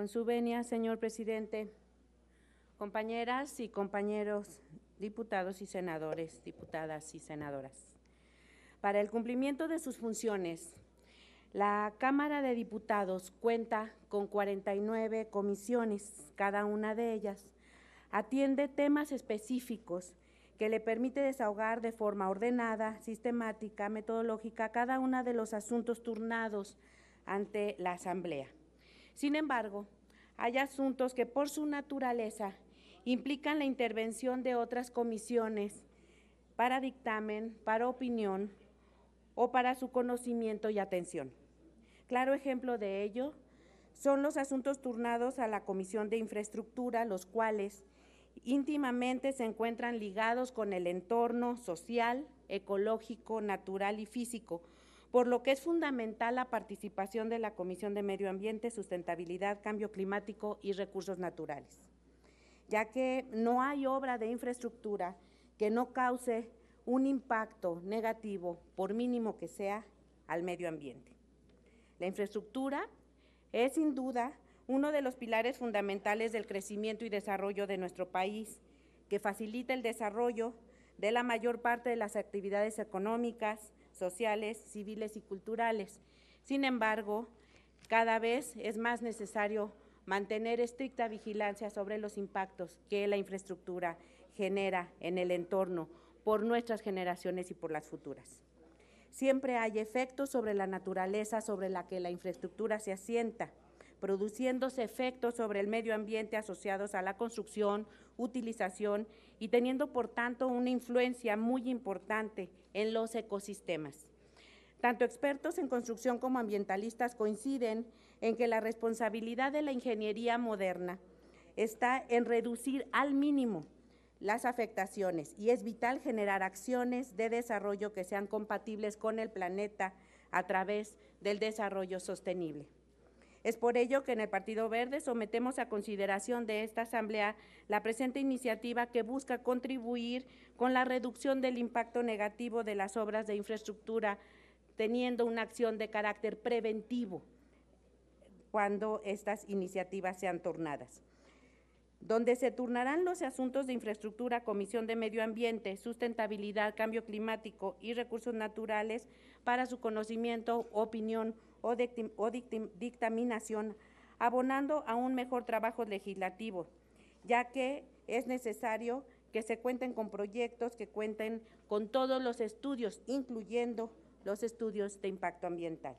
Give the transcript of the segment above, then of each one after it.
Con su venia, señor presidente, compañeras y compañeros diputados y senadores, diputadas y senadoras. Para el cumplimiento de sus funciones, la Cámara de Diputados cuenta con 49 comisiones, cada una de ellas atiende temas específicos que le permite desahogar de forma ordenada, sistemática, metodológica cada uno de los asuntos turnados ante la Asamblea. Sin embargo, hay asuntos que por su naturaleza implican la intervención de otras comisiones para dictamen, para opinión o para su conocimiento y atención. Claro ejemplo de ello son los asuntos turnados a la Comisión de Infraestructura, los cuales íntimamente se encuentran ligados con el entorno social, ecológico, natural y físico, por lo que es fundamental la participación de la Comisión de Medio Ambiente, Sustentabilidad, Cambio Climático y Recursos Naturales, ya que no hay obra de infraestructura que no cause un impacto negativo, por mínimo que sea, al medio ambiente. La infraestructura es sin duda uno de los pilares fundamentales del crecimiento y desarrollo de nuestro país, que facilita el desarrollo de la mayor parte de las actividades económicas, sociales, civiles y culturales. Sin embargo, cada vez es más necesario mantener estricta vigilancia sobre los impactos que la infraestructura genera en el entorno por nuestras generaciones y por las futuras. Siempre hay efectos sobre la naturaleza sobre la que la infraestructura se asienta produciéndose efectos sobre el medio ambiente asociados a la construcción, utilización y teniendo por tanto una influencia muy importante en los ecosistemas. Tanto expertos en construcción como ambientalistas coinciden en que la responsabilidad de la ingeniería moderna está en reducir al mínimo las afectaciones y es vital generar acciones de desarrollo que sean compatibles con el planeta a través del desarrollo sostenible. Es por ello que en el Partido Verde sometemos a consideración de esta Asamblea la presente iniciativa que busca contribuir con la reducción del impacto negativo de las obras de infraestructura, teniendo una acción de carácter preventivo cuando estas iniciativas sean tornadas donde se turnarán los asuntos de infraestructura, Comisión de Medio Ambiente, Sustentabilidad, Cambio Climático y Recursos Naturales para su conocimiento, opinión o, dictaminación, abonando a un mejor trabajo legislativo, ya que es necesario que se cuenten con proyectos que cuenten con todos los estudios, incluyendo los estudios de impacto ambiental.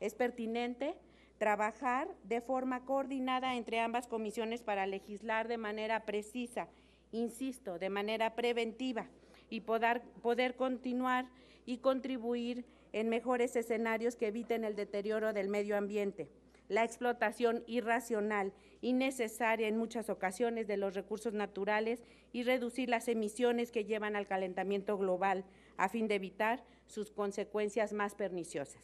Es pertinente trabajar de forma coordinada entre ambas comisiones para legislar de manera precisa, insisto, de manera preventiva y poder, poder continuar y contribuir en mejores escenarios que eviten el deterioro del medio ambiente, la explotación irracional, innecesaria en muchas ocasiones de los recursos naturales y reducir las emisiones que llevan al calentamiento global a fin de evitar sus consecuencias más perniciosas.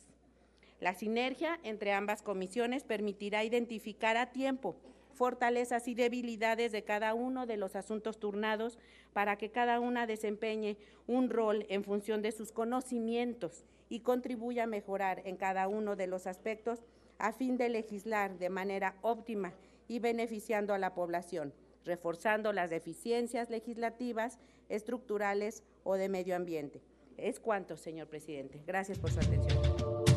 La sinergia entre ambas comisiones permitirá identificar a tiempo fortalezas y debilidades de cada uno de los asuntos turnados para que cada una desempeñe un rol en función de sus conocimientos y contribuya a mejorar en cada uno de los aspectos a fin de legislar de manera óptima y beneficiando a la población, reforzando las deficiencias legislativas, estructurales o de medio ambiente. Es cuanto, señor presidente. Gracias por su atención.